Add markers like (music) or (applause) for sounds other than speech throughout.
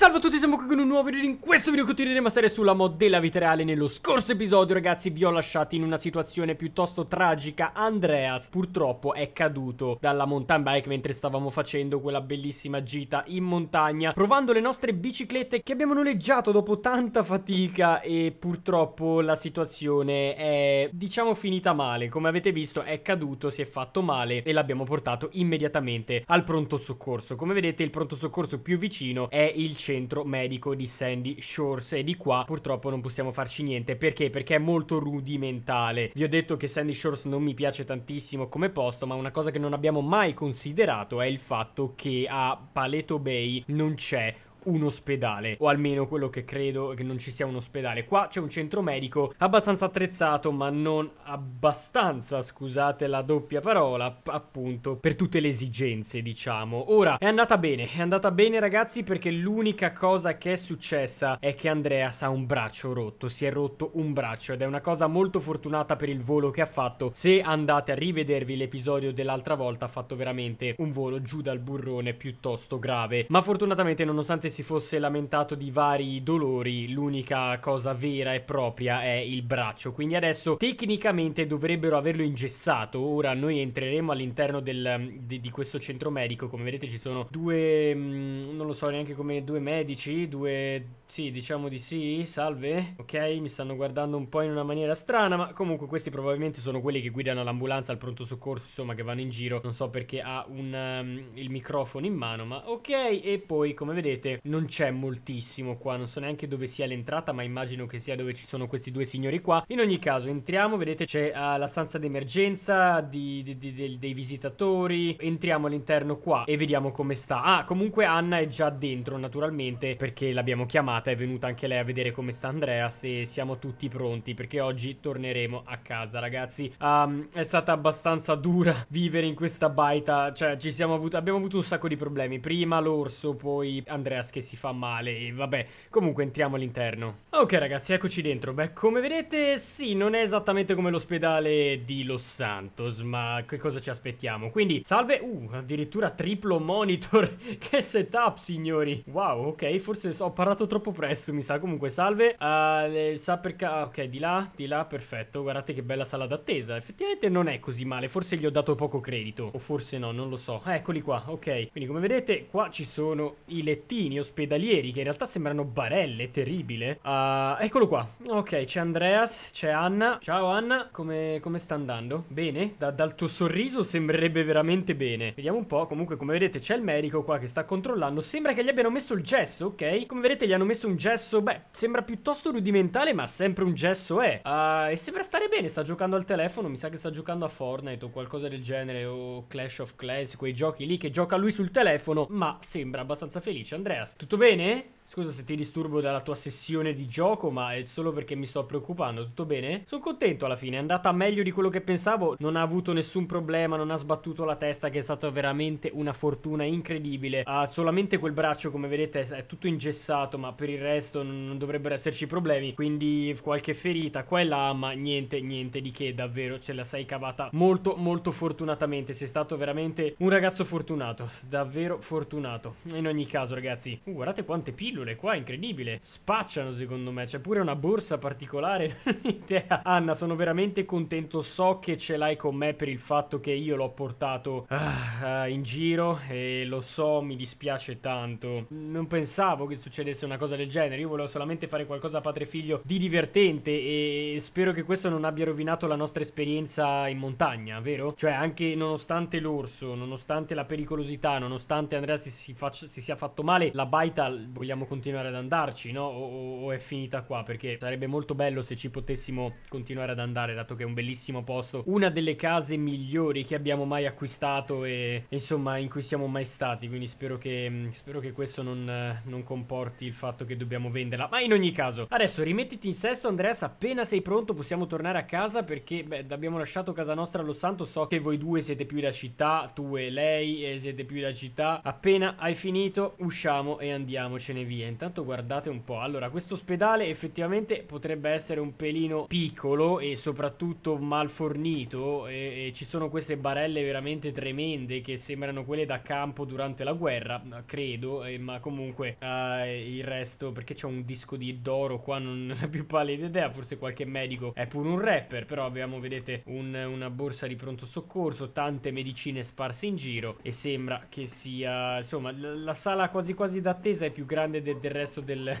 Salve a tutti, siamo qui con un nuovo video in questo video continueremo a stare sulla mod della vita reale Nello scorso episodio ragazzi vi ho lasciati in una situazione piuttosto tragica Andreas purtroppo è caduto dalla mountain bike mentre stavamo facendo quella bellissima gita in montagna Provando le nostre biciclette che abbiamo noleggiato dopo tanta fatica E purtroppo la situazione è diciamo finita male Come avete visto è caduto, si è fatto male e l'abbiamo portato immediatamente al pronto soccorso Come vedete il pronto soccorso più vicino è il centro centro medico di Sandy Shores e di qua purtroppo non possiamo farci niente perché? Perché è molto rudimentale. Vi ho detto che Sandy Shores non mi piace tantissimo come posto, ma una cosa che non abbiamo mai considerato è il fatto che a Paleto Bay non c'è un ospedale, o almeno quello che credo che non ci sia un ospedale. Qua c'è un centro medico abbastanza attrezzato, ma non abbastanza, scusate la doppia parola, appunto, per tutte le esigenze, diciamo. Ora, è andata bene, è andata bene ragazzi perché l'unica cosa che è successa è che Andreas ha un braccio rotto, si è rotto un braccio ed è una cosa molto fortunata per il volo che ha fatto. Se andate a rivedervi l'episodio dell'altra volta ha fatto veramente un volo giù dal burrone piuttosto grave, ma fortunatamente nonostante si fosse lamentato di vari dolori, l'unica cosa vera e propria è il braccio. Quindi adesso tecnicamente dovrebbero averlo ingessato. Ora noi entreremo all'interno mm, di, di, questo centro medico. Come vedete ci sono due, mm, non lo so neanche come due medici, due sì, diciamo di sì, salve. Ok, mi stanno guardando un po' in una maniera strana, ma comunque questi probabilmente sono quelli che guidano l'ambulanza al pronto soccorso, insomma, che vanno in giro. Non so perché ha un, um, il microfono in mano, ma ok. E poi, come vedete, non c'è moltissimo qua. Non so neanche dove sia l'entrata, ma immagino che sia dove ci sono questi due signori qua. In ogni caso, entriamo, vedete c'è uh, la stanza d'emergenza di, di, di, dei, dei visitatori. Entriamo all'interno qua e vediamo come sta. Ah, comunque Anna è già dentro, naturalmente, perché l'abbiamo chiamata telefonata, è venuta anche lei a vedere come sta Andrea, se siamo tutti pronti, perché oggi torneremo a casa, ragazzi. Um, è stata abbastanza dura (laughs) vivere in questa baita, cioè ci siamo avuti, abbiamo avuto un sacco di problemi. Prima l'orso, poi Andreas che si fa male e vabbè, comunque entriamo all'interno. Ok ragazzi, eccoci dentro. Beh, come vedete, sì, non è esattamente come l'ospedale di Los Santos, ma che cosa ci aspettiamo? Quindi, salve, uh, addirittura triplo monitor, (laughs) che setup signori. Wow, ok, forse ho parlato troppo troppo presto, mi sa. Comunque, salve. Uh, sa perché. Ah, ok, di là, di là, perfetto. Guardate che bella sala d'attesa. Effettivamente non è così male. Forse gli ho dato poco credito. O forse no, non lo so. Ah, eccoli qua, ok. Quindi, come vedete, qua ci sono i lettini ospedalieri, che in realtà sembrano barelle, terribile. Uh, eccolo qua. Ok, c'è Andreas, c'è Anna. Ciao Anna, come, come sta andando? Bene? Da, dal tuo sorriso sembrerebbe veramente bene. Vediamo un po'. Comunque, come vedete, c'è il medico qua che sta controllando. Sembra che gli abbiano messo il gesso, ok? Come vedete, gli hanno messo questo un gesso, beh, sembra piuttosto rudimentale, ma sempre un gesso è. Uh, e sembra stare bene, sta giocando al telefono, mi sa che sta giocando a Fortnite o qualcosa del genere, o Clash of Clans, quei giochi lì che gioca lui sul telefono, ma sembra abbastanza felice. Andreas, tutto bene? Scusa se ti disturbo dalla tua sessione di gioco, ma è solo perché mi sto preoccupando, tutto bene? Sono contento alla fine, è andata meglio di quello che pensavo, non ha avuto nessun problema, non ha sbattuto la testa, che è stata veramente una fortuna incredibile. Ha solamente quel braccio, come vedete, è tutto ingessato, ma per il resto non dovrebbero esserci problemi, quindi qualche ferita qua e là, ma niente, niente di che, davvero, ce la sei cavata molto, molto fortunatamente, sei stato veramente un ragazzo fortunato, davvero fortunato. In ogni caso, ragazzi, uh, guardate quante pillole cellule qua, incredibile. Spacciano secondo me, c'è pure una borsa particolare, (laughs) non ho idea. Anna, sono veramente contento, so che ce l'hai con me per il fatto che io l'ho portato ah, ah, in giro e lo so, mi dispiace tanto. Non pensavo che succedesse una cosa del genere, io volevo solamente fare qualcosa padre e figlio di divertente e spero che questo non abbia rovinato la nostra esperienza in montagna, vero? Cioè anche nonostante l'orso, nonostante la pericolosità, nonostante Andrea si, si, faccia, si sia fatto male, la baita, vogliamo continuare ad andarci, no? O, o, è finita qua? Perché sarebbe molto bello se ci potessimo continuare ad andare, dato che è un bellissimo posto. Una delle case migliori che abbiamo mai acquistato e, insomma, in cui siamo mai stati. Quindi spero che, mm, spero che questo non, non comporti il fatto che dobbiamo venderla. Ma in ogni caso, adesso rimettiti in sesto, Andreas. Appena sei pronto possiamo tornare a casa perché, beh, abbiamo lasciato casa nostra allo Santo. So che voi due siete più da città, tu e lei siete più da città. Appena hai finito, usciamo e andiamocene via via. Intanto guardate un po'. Allora, questo ospedale effettivamente potrebbe essere un pelino piccolo e soprattutto mal fornito. E, e ci sono queste barelle veramente tremende che sembrano quelle da campo durante la guerra, credo. Eh, ma comunque eh, il resto, perché c'è un disco di d'oro qua, non ho (laughs) più pallida idea. Forse qualche medico è pure un rapper. Però abbiamo, vedete, un, una borsa di pronto soccorso, tante medicine sparse in giro. E sembra che sia, insomma, la, la sala quasi quasi d'attesa è più grande del de, del resto del (laughs)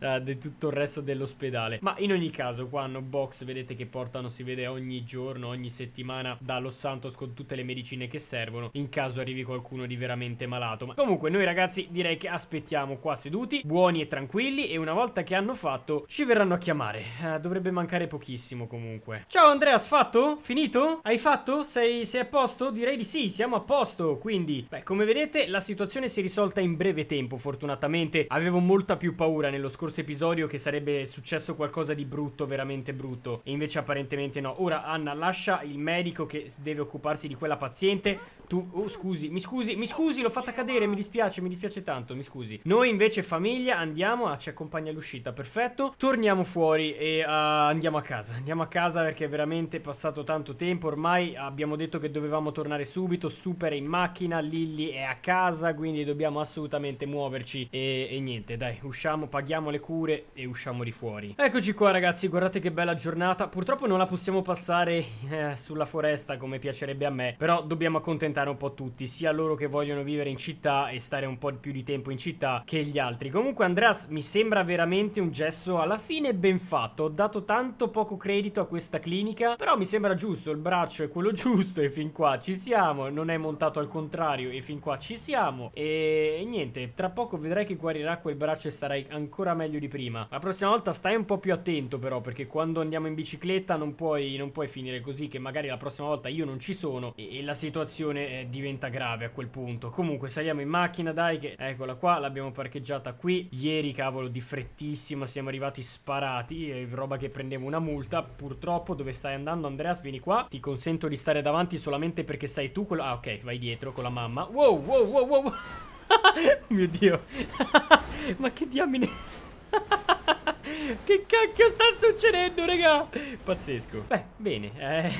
ah, di tutto il resto dell'ospedale ma in ogni caso qua hanno box vedete che portano si vede ogni giorno ogni settimana da Los Santos con tutte le medicine che servono in caso arrivi qualcuno di veramente malato ma comunque noi ragazzi direi che aspettiamo qua seduti buoni e tranquilli e una volta che hanno fatto ci verranno a chiamare uh, dovrebbe mancare pochissimo comunque ciao Andreas fatto? finito? hai fatto? Sei, sei a posto? direi di sì siamo a posto quindi beh come vedete la situazione si è risolta in breve tempo fortunatamente sinceramente avevo molta più paura nello scorso episodio che sarebbe successo qualcosa di brutto, veramente brutto. E invece apparentemente no. Ora Anna lascia il medico che deve occuparsi di quella paziente. Tu, oh scusi, mi scusi, mi scusi, l'ho fatta cadere, mi dispiace, mi dispiace tanto, mi scusi. Noi invece famiglia andiamo, ah, ci accompagna l'uscita, perfetto. Torniamo fuori e uh, andiamo a casa. Andiamo a casa perché è veramente passato tanto tempo, ormai abbiamo detto che dovevamo tornare subito, super in macchina, Lilly è a casa, quindi dobbiamo assolutamente muoverci e e, e, niente, dai, usciamo, paghiamo le cure e usciamo di fuori. Eccoci qua ragazzi, guardate che bella giornata. Purtroppo non la possiamo passare eh, sulla foresta come piacerebbe a me, però dobbiamo accontentare un po' tutti, sia loro che vogliono vivere in città e stare un po' più di tempo in città che gli altri. Comunque Andreas mi sembra veramente un gesso alla fine ben fatto. Ho dato tanto poco credito a questa clinica, però mi sembra giusto, il braccio è quello (laughs) giusto e fin qua ci siamo, non è montato al contrario e fin qua ci siamo. E, e niente, tra poco vedrai che che guarirà quel braccio e starai ancora meglio di prima. La prossima volta stai un po' più attento però, perché quando andiamo in bicicletta non puoi, non puoi finire così, che magari la prossima volta io non ci sono e, e la situazione eh, diventa grave a quel punto. Comunque saliamo in macchina, dai, che eccola qua, l'abbiamo parcheggiata qui. Ieri, cavolo, di frettissima, siamo arrivati sparati, eh, roba che prendevo una multa. Purtroppo, dove stai andando, Andreas, vieni qua. Ti consento di stare davanti solamente perché sei tu quello... Ah, ok, vai dietro con la mamma. Wow, wow, wow, wow oh (laughs) mio Dio. (laughs) Ma che diamine. (laughs) che cacchio sta succedendo, raga? Pazzesco. Beh, bene. Eh.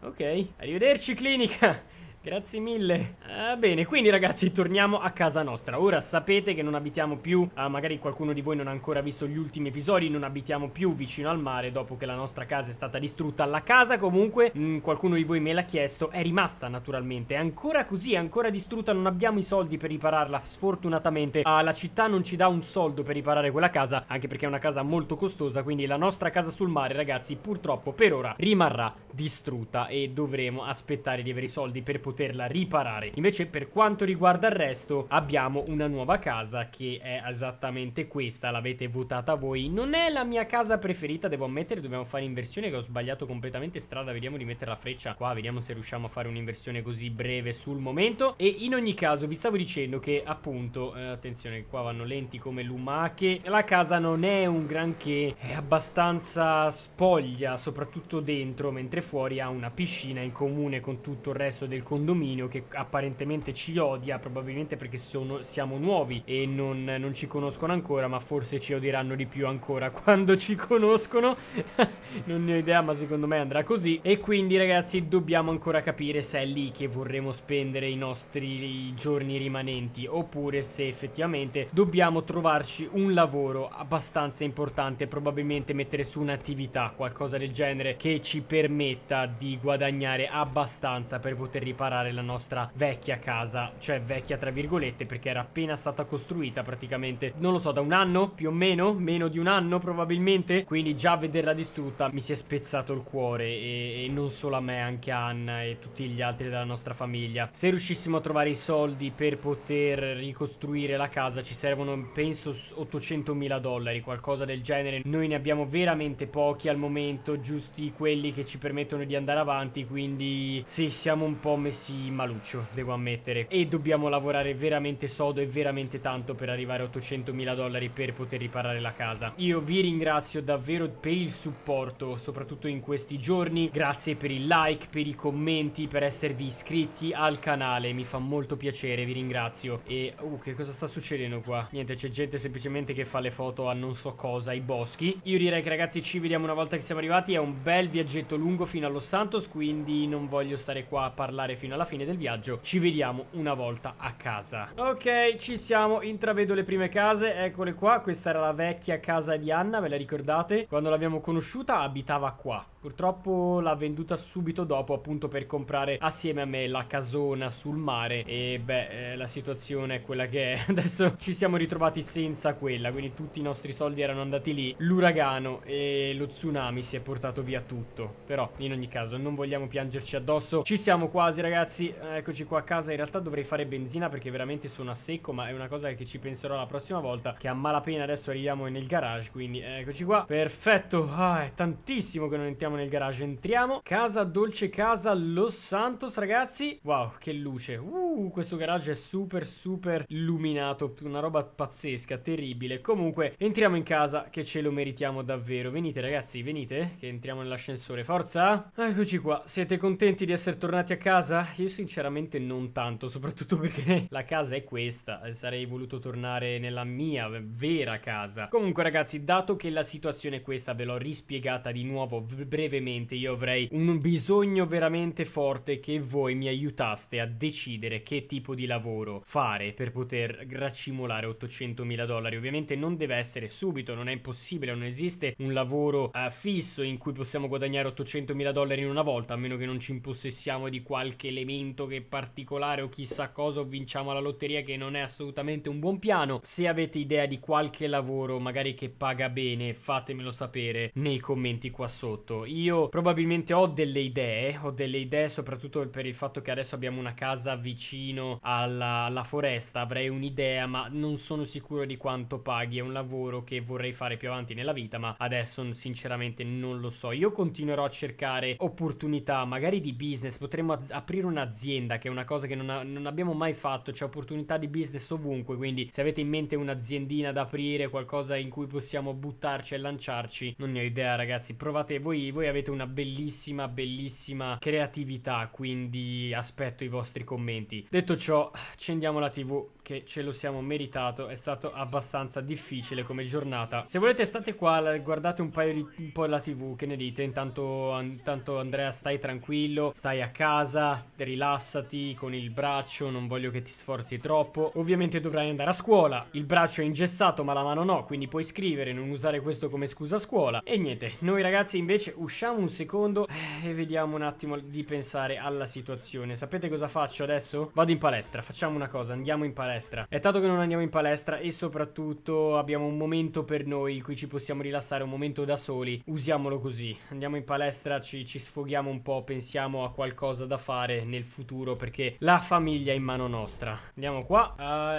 ok, arrivederci clinica. Grazie mille. Uh, bene, quindi ragazzi torniamo a casa nostra. Ora sapete che non abitiamo più, uh, magari qualcuno di voi non ha ancora visto gli ultimi episodi, non abitiamo più vicino al mare dopo che la nostra casa è stata distrutta. La casa comunque, mh, mm, qualcuno di voi me l'ha chiesto, è rimasta naturalmente. È ancora così, è ancora distrutta, non abbiamo i soldi per ripararla. Sfortunatamente uh, la città non ci dà un soldo per riparare quella casa, anche perché è una casa molto costosa, quindi la nostra casa sul mare ragazzi purtroppo per ora rimarrà distrutta e dovremo aspettare di avere i soldi per poter poterla riparare. Invece per quanto riguarda il resto abbiamo una nuova casa che è esattamente questa, l'avete votata voi. Non è la mia casa preferita, devo ammettere, dobbiamo fare inversione che ho sbagliato completamente strada, vediamo di mettere la freccia qua, vediamo se riusciamo a fare un'inversione così breve sul momento. E in ogni caso vi stavo dicendo che appunto, eh, attenzione qua vanno lenti come lumache, la casa non è un granché, è abbastanza spoglia, soprattutto dentro, mentre fuori ha una piscina in comune con tutto il resto del condominio condominio che apparentemente ci odia, probabilmente perché sono, siamo nuovi e non, non, ci conoscono ancora, ma forse ci odieranno di più ancora (laughs) quando ci conoscono. (laughs) non ne ho idea, ma secondo me andrà così. E quindi ragazzi dobbiamo ancora capire se è lì che vorremmo spendere i nostri giorni rimanenti oppure se effettivamente dobbiamo trovarci un lavoro abbastanza importante, probabilmente mettere su un'attività, qualcosa del genere, che ci permetta di guadagnare abbastanza per poter riparare comprare la nostra vecchia casa, cioè vecchia tra virgolette perché era appena stata costruita praticamente, non lo so, da un anno più o meno, meno di un anno probabilmente, quindi già vederla distrutta mi si è spezzato il cuore e, e non solo a me, anche a Anna e tutti gli altri della nostra famiglia. Se riuscissimo a trovare i soldi per poter ricostruire la casa ci servono penso 800.000 dollari, qualcosa del genere, noi ne abbiamo veramente pochi al momento, giusti quelli che ci permettono di andare avanti, quindi sì, siamo un po' messi messi maluccio, devo ammettere. E dobbiamo lavorare veramente sodo e veramente tanto per arrivare a 800.000 dollari per poter riparare la casa. Io vi ringrazio davvero per il supporto, soprattutto in questi giorni. Grazie per il like, per i commenti, per esservi iscritti al canale. Mi fa molto piacere, vi ringrazio. E, uh, che cosa sta succedendo qua? Niente, c'è gente semplicemente che fa le foto a non so cosa, ai boschi. Io direi che ragazzi ci vediamo una volta che siamo arrivati. È un bel viaggetto lungo fino a Los Santos, quindi non voglio stare qua a parlare fino fino alla fine del viaggio ci vediamo una volta a casa ok ci siamo intravedo le prime case eccole qua questa era la vecchia casa di Anna ve la ricordate quando l'abbiamo conosciuta abitava qua Purtroppo l'ha venduta subito dopo appunto per comprare assieme a me la casona sul mare e beh eh, la situazione è quella che è. (laughs) Adesso ci siamo ritrovati senza quella, quindi tutti i nostri soldi erano andati lì. L'uragano e lo tsunami si è portato via tutto. Però in ogni caso non vogliamo piangerci addosso. Ci siamo quasi ragazzi, eccoci qua a casa. In realtà dovrei fare benzina perché veramente sono a secco, ma è una cosa che ci penserò la prossima volta che a malapena adesso arriviamo nel garage, quindi eccoci qua. Perfetto, ah, è tantissimo che non entriamo siamo nel garage, entriamo. Casa Dolce Casa Los Santos, ragazzi. Wow, che luce. Uh, questo garage è super, super illuminato. Una roba pazzesca, terribile. Comunque, entriamo in casa che ce lo meritiamo davvero. Venite, ragazzi, venite, che entriamo nell'ascensore. Forza! Eccoci qua. Siete contenti di essere tornati a casa? Io sinceramente non tanto, soprattutto perché (laughs) la casa è questa. Sarei voluto tornare nella mia vera casa. Comunque, ragazzi, dato che la situazione è questa, ve l'ho rispiegata di nuovo brevemente io avrei un bisogno veramente forte che voi mi aiutaste a decidere che tipo di lavoro fare per poter raccimolare 800 mila dollari. Ovviamente non deve essere subito, non è impossibile, non esiste un lavoro uh, fisso in cui possiamo guadagnare 800 mila dollari in una volta, a meno che non ci impossessiamo di qualche elemento che è particolare o chissà cosa o vinciamo la lotteria che non è assolutamente un buon piano. Se avete idea di qualche lavoro magari che paga bene, fatemelo sapere nei commenti qua sotto io probabilmente ho delle idee, ho delle idee soprattutto per il fatto che adesso abbiamo una casa vicino alla, alla foresta, avrei un'idea ma non sono sicuro di quanto paghi, è un lavoro che vorrei fare più avanti nella vita ma adesso sinceramente non lo so. Io continuerò a cercare opportunità magari di business, potremmo az- aprire un'azienda che è una cosa che non, ha, non abbiamo mai fatto, c'è opportunità di business ovunque, quindi se avete in mente un'aziendina da aprire, qualcosa in cui possiamo buttarci e lanciarci, non ne ho idea ragazzi, provate voi voi avete una bellissima, bellissima creatività, quindi aspetto i vostri commenti. Detto ciò, accendiamo la TV che ce lo siamo meritato. È stato abbastanza difficile come giornata. Se volete state qua, guardate un paio di un po' la tv, che ne dite? Intanto, intanto Andrea stai tranquillo, stai a casa, rilassati con il braccio, non voglio che ti sforzi troppo. Ovviamente dovrai andare a scuola, il braccio è ingessato ma la mano no, quindi puoi scrivere, non usare questo come scusa a scuola. E niente, noi ragazzi invece usciamo un secondo eh, e vediamo un attimo di pensare alla situazione. Sapete cosa faccio adesso? Vado in palestra, facciamo una cosa, andiamo in palestra palestra. È tanto che non andiamo in palestra e soprattutto abbiamo un momento per noi in cui ci possiamo rilassare, un momento da soli. Usiamolo così. Andiamo in palestra, ci, ci sfoghiamo un po', pensiamo a qualcosa da fare nel futuro perché la famiglia è in mano nostra. Andiamo qua.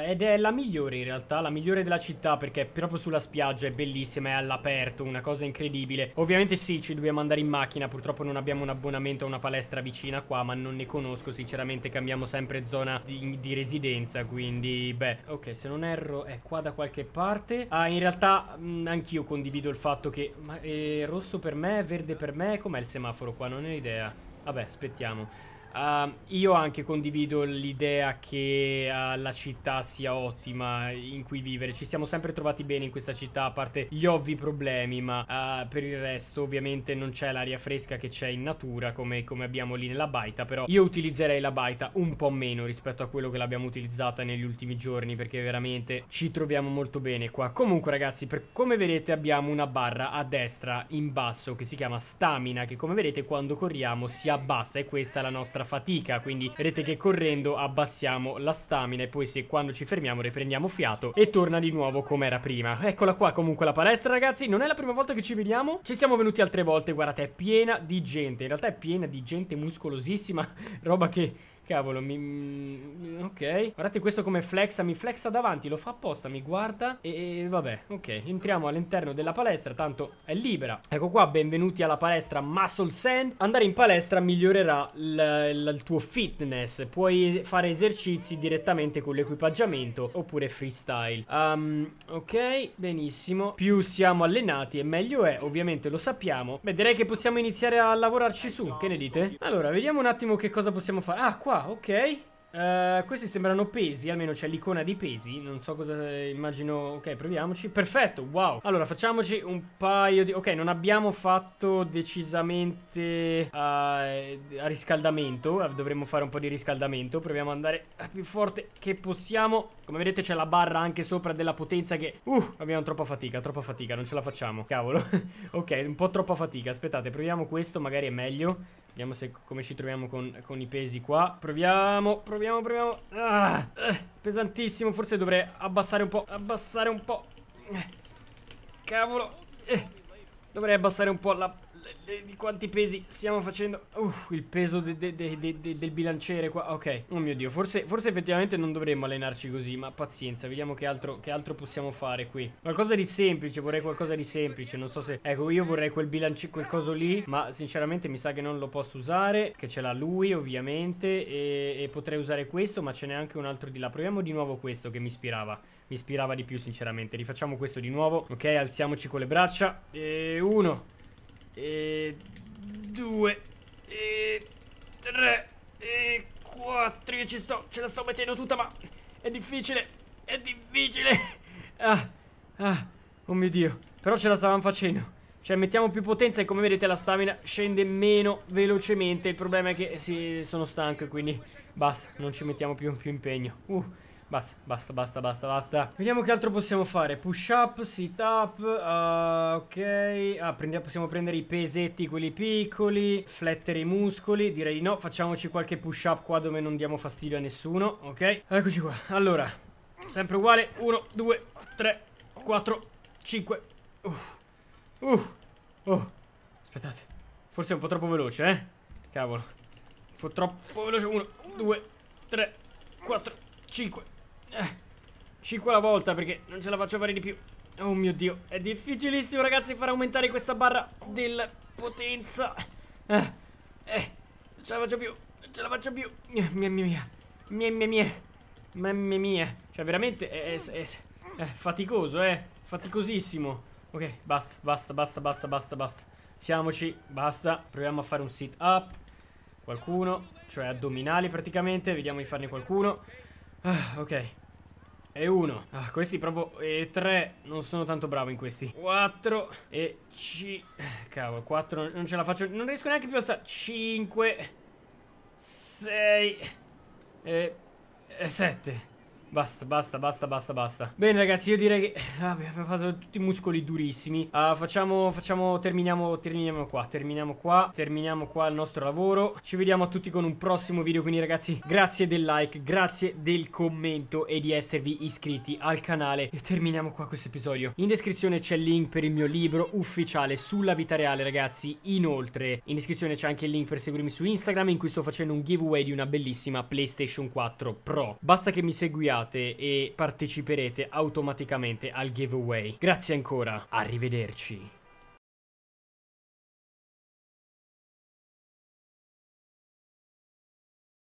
Uh, ed è la migliore in realtà, la migliore della città perché è proprio sulla spiaggia, è bellissima, è all'aperto, una cosa incredibile. Ovviamente sì, ci dobbiamo andare in macchina, purtroppo non abbiamo un abbonamento a una palestra vicina qua, ma non ne conosco, sinceramente cambiamo sempre zona di, di residenza, quindi quindi beh, ok, se non erro è qua da qualche parte. Ah, in realtà mh, mm, anch'io condivido il fatto che ma, eh, rosso per me, verde per me, com'è il semaforo qua? Non ho idea. Vabbè, aspettiamo. Uh, io anche condivido l'idea che uh, la città sia ottima in cui vivere. Ci siamo sempre trovati bene in questa città, a parte gli ovvi problemi, ma uh, per il resto ovviamente non c'è l'aria fresca che c'è in natura come, come, abbiamo lì nella baita. Però io utilizzerei la baita un po' meno rispetto a quello che l'abbiamo utilizzata negli ultimi giorni perché veramente ci troviamo molto bene qua. Comunque ragazzi, per, come vedete abbiamo una barra a destra in basso che si chiama stamina che come vedete quando corriamo si abbassa e questa è la nostra fatica, quindi vedete che correndo abbassiamo la stamina e poi se quando ci fermiamo riprendiamo fiato e torna di nuovo come era prima. Eccola qua comunque la palestra ragazzi, non è la prima volta che ci vediamo, ci siamo venuti altre volte, guardate è piena di gente, in realtà è piena di gente muscolosissima, (laughs) roba che... Cavolo, mi, ok Guardate questo come flexa, mi flexa davanti, lo fa apposta, mi guarda e, e vabbè, ok Entriamo all'interno della palestra, tanto è libera Ecco qua, benvenuti alla palestra Muscle Sand Andare in palestra migliorerà il tuo fitness Puoi fare esercizi direttamente con l'equipaggiamento oppure freestyle um, Ok, benissimo Più siamo allenati e meglio è, ovviamente lo sappiamo Beh, direi che possiamo iniziare a lavorarci su, che ne dite? Allora, vediamo un attimo che cosa possiamo fare Ah, qua, ok eh, questi sembrano pesi, almeno c'è l'icona di pesi, non so cosa eh, immagino... Ok, proviamoci. Perfetto, wow. Allora, facciamoci un paio di... Ok, non abbiamo fatto decisamente uh, a riscaldamento, dovremmo fare un po' di riscaldamento. Proviamo ad andare più forte che possiamo. Come vedete c'è la barra anche sopra della potenza che... Uh, abbiamo troppa fatica, troppa fatica, non ce la facciamo. Cavolo. (laughs) ok, un po' troppa fatica. Aspettate, proviamo questo, magari è meglio. Vediamo se, come ci troviamo con, con, i pesi qua. Proviamo, proviamo, proviamo. Ah, eh, pesantissimo. Forse dovrei abbassare un po'. Abbassare un po'. Eh, cavolo. Eh, dovrei abbassare un po' la di quanti pesi stiamo facendo? Uff, il peso de, de, de, del bilanciere qua. Ok, oh mio Dio, forse, forse, effettivamente non dovremmo allenarci così, ma pazienza, vediamo che altro, che altro, possiamo fare qui. Qualcosa di semplice, vorrei qualcosa di semplice, non so se... Ecco, io vorrei quel bilanciere, quel coso lì, ma sinceramente mi sa che non lo posso usare, che ce l'ha lui ovviamente, e, e potrei usare questo, ma ce n'è anche un altro di là. Proviamo di nuovo questo che mi ispirava, mi ispirava di più sinceramente. Rifacciamo questo di nuovo, ok, alziamoci con le braccia. E uno, e due e tre e quattro. Io ci sto, ce la sto mettendo tutta, ma è difficile, è difficile. (laughs) Ah, ah, oh mio Dio. Però ce la stavamo facendo. Cioè mettiamo più potenza e come vedete la stamina scende meno velocemente Il problema è che eh, sì, sono stanco quindi basta, non ci mettiamo più, più impegno uh. Basta, basta, basta, basta, basta. Vediamo che altro possiamo fare. Push up, sit up. Uh, ok. Ah, prendiamo, possiamo prendere i pesetti, quelli piccoli. Flettere i muscoli. Direi di no. Facciamoci qualche push up qua dove non diamo fastidio a nessuno. Ok. Eccoci qua. Allora, sempre uguale. 1, 2, 3, 4, 5. Uh. Uh. Oh. Aspettate. Forse è un po' troppo veloce, eh. Cavolo. Fu troppo veloce. 1, 2, 3, 4, 5. Eh, 5 alla volta perché non ce la faccio fare di più. Oh mio Dio, è difficilissimo ragazzi far aumentare questa barra della potenza. Eh, eh, non ce la faccio più, non ce la faccio più. Eh, mia mia mia, mia mia mia, mamma mia. Cioè veramente è, è, è, è faticoso, eh, faticosissimo. Ok, basta, basta, basta, basta, basta, basta. Siamoci, basta. Proviamo a fare un sit up. Qualcuno, cioè addominali praticamente, vediamo di farne qualcuno. Ah, ok e uno. ah, questi proprio e tre. non sono tanto bravo in questi Quattro. e 5 cavolo quattro. non ce la faccio non riesco neanche più a alzare Cinque. Sei. e sette. Basta, basta, basta, basta, basta. Bene, ragazzi, io direi che eh, abbiamo fatto tutti i muscoli durissimi. Uh, facciamo, facciamo, terminiamo, terminiamo qua, terminiamo qua, terminiamo qua il nostro lavoro. Ci vediamo a tutti con un prossimo video, quindi ragazzi, grazie del like, grazie del commento e di esservi iscritti al canale. E terminiamo qua questo episodio. In descrizione c'è il link per il mio libro ufficiale sulla vita reale, ragazzi. Inoltre, in descrizione c'è anche il link per seguirmi su Instagram, in cui sto facendo un giveaway di una bellissima PlayStation 4 Pro. Basta che mi seguiate cliccate e parteciperete automaticamente al giveaway. Grazie ancora, arrivederci.